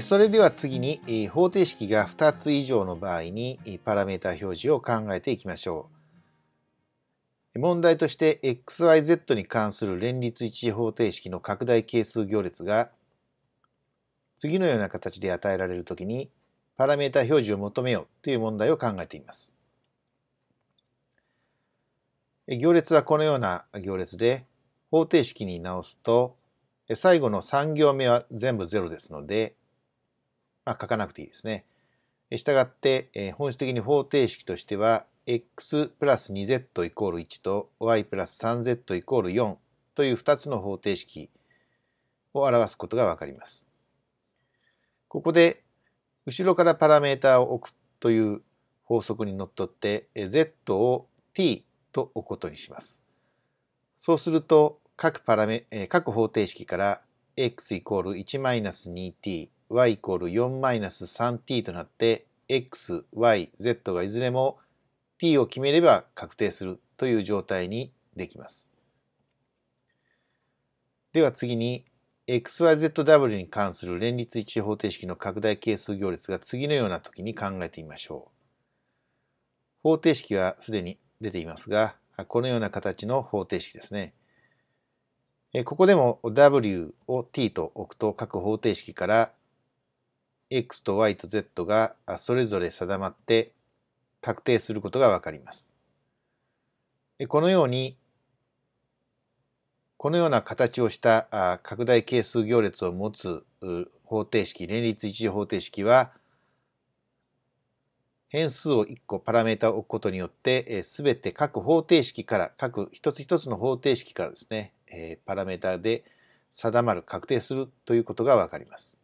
それでは次に方程式が2つ以上の場合にパラメータ表示を考えていきましょう。問題として xyz に関する連立一次方程式の拡大係数行列が次のような形で与えられるときにパラメータ表示を求めようという問題を考えています。行列はこのような行列で方程式に直すと最後の3行目は全部0ですのでまあ、書かなくていいですね。したがって、えー、本質的に方程式としては x プラス 2z イコール1と y プラス 3z イコール4という2つの方程式を表すことがわかります。ここで後ろからパラメータを置くという法則にのっとって z を t と置くことにします。そうすると各パラメ各方程式から x イコール1 2t、y イコール4マイナス 3t となって、x、y、z がいずれも t を決めれば確定するという状態にできます。では次に xyzw に関する連立一次方程式の拡大係数行列が次のような時に考えてみましょう。方程式はすでに出ていますが、このような形の方程式ですね。ここでも W を t と置くと各方程式から x と y と z がそれぞれ定まって確定することがわかります。このようにこのような形をした拡大係数行列を持つ方程式連立一次方程式は変数を1個パラメータを置くことによって全て各方程式から各一つ一つの方程式からですねえパラメータで定まる確定するということがわかります。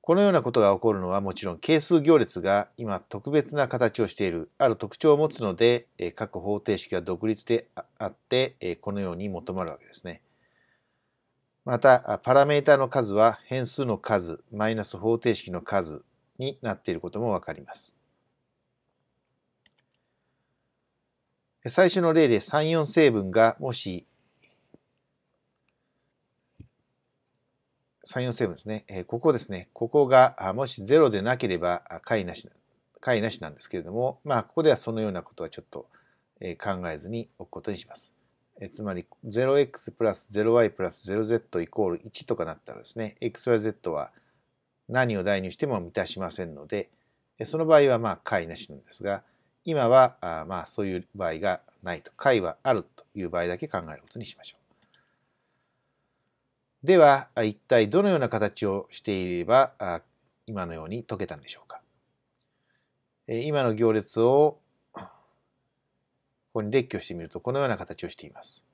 このようなことが起こるのはもちろん係数行列が今特別な形をしているある特徴を持つので各方程式が独立であってこのように求まるわけですね。またパラメータの数は変数の数マイナス方程式の数になっていることもわかります。最初の例で3、4成分がもし、3、4成分ですね。ここですね。ここがもし0でなければ解なし、解なしなんですけれども、まあ、ここではそのようなことはちょっと考えずにおくことにします。つまり 0x プラス 0y プラス 0z イコール1とかなったらですね、xyz は何を代入しても満たしませんので、その場合はまあ解なしなんですが、今はあまあそういう場合がないと解はあるという場合だけ考えることにしましょう。では一体どのような形をしていればあ今のように解けたんでしょうか。今の行列をここに列挙してみるとこのような形をしています。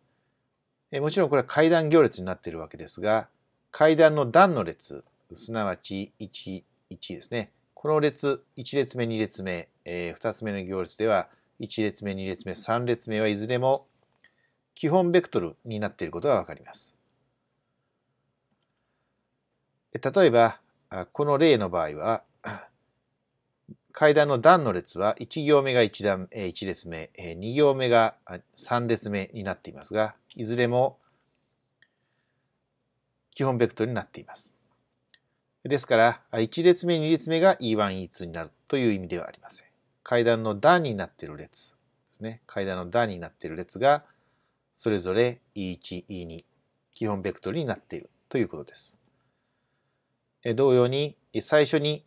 もちろんこれは階段行列になっているわけですが階段の段の列すなわち11ですねこの列1列目2列目えー、2つ目の行列では1列目2列目3列目はいずれも基本ベクトルになっていることが分かります。例えばこの例の場合は階段の段の列は1行目が 1, 段1列目2行目が3列目になっていますがいずれも基本ベクトルになっています。ですから1列目2列目が E1E2 になるという意味ではありません。階段の段になっている列ですね。階段の段になっている列が、それぞれ E1、E2、基本ベクトルになっているということです。同様に、最初に、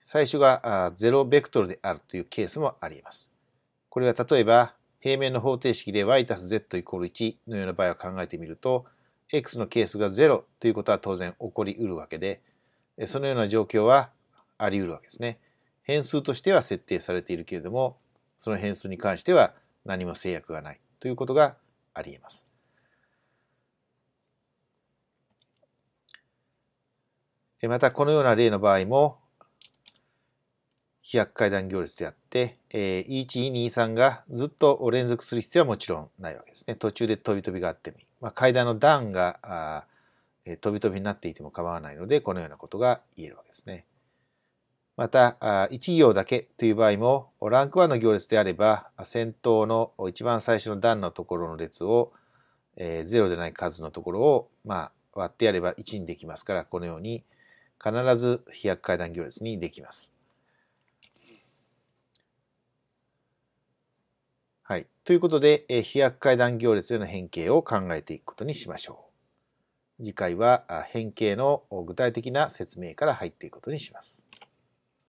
最初が0ベクトルであるというケースもあります。これは例えば、平面の方程式で y たす z イコール1のような場合を考えてみると、x のケースが0ということは当然起こりうるわけで、そのような状況はあり得るわけですね。変数としては設定されているけれどもその変数に関しては何も制約がないということがありえます。またこのような例の場合も飛躍階段行列であって、え1 2 3がずっと連続する必要はもちろんないわけですね。途中で飛び飛びがあってもいい。まあ、階段の段がえ飛び飛びになっていても構わないのでこのようなことが言えるわけですね。また、1行だけという場合も、ランク1の行列であれば、先頭の一番最初の段のところの列を、えー、0でない数のところを、まあ、割ってやれば1にできますから、このように必ず飛躍階段行列にできます。はい。ということで、えー、飛躍階段行列への変形を考えていくことにしましょう。次回は変形の具体的な説明から入っていくことにします。